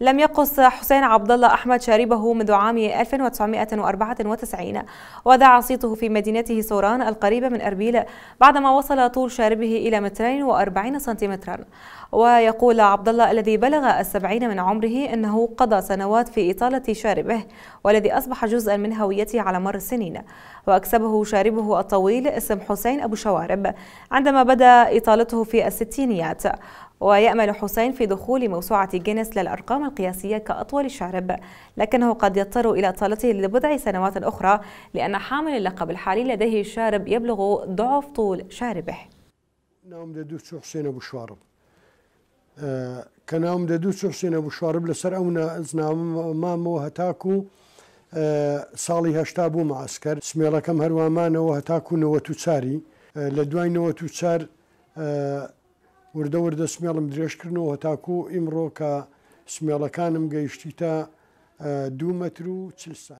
لم يقص حسين عبد الله أحمد شاربه منذ عام 1994 وذاع صيته في مدينته سوران القريبة من أربيل بعدما وصل طول شاربه إلى مترين وأربعين سنتيمترا ويقول عبد الله الذي بلغ السبعين من عمره أنه قضى سنوات في إطالة شاربه والذي أصبح جزءا من هويته على مر السنين وأكسبه شاربه الطويل اسم حسين أبو شوارب عندما بدأ إطالته في الستينيات ويأمل حسين في دخول موسوعة جينيس للأرقام القياسية كأطول شارب لكنه قد يضطر إلى طالته لبضع سنوات أخرى لأن حامل اللقب الحالي لديه شارب يبلغ ضعف طول شاربه نعم حسين أبو شارب آه، نعم، حسێنە بشوارم کە ناوم دەدوو حسێنە بشوارب لەسەر ئەو مامەوە آه، هەتاکو و ساڵی هەشتا بوو ماسکەر سمێڵەکەم هەروامانەوە هەتاکو نەوە تو چاری آه، لە دوای نەوە تو چار وردە وردە سمێڵم درێژکردنەوە تاکو ئیمڕۆ کە سمێڵەکانم گەیشتی تا دوو مەتر و چسان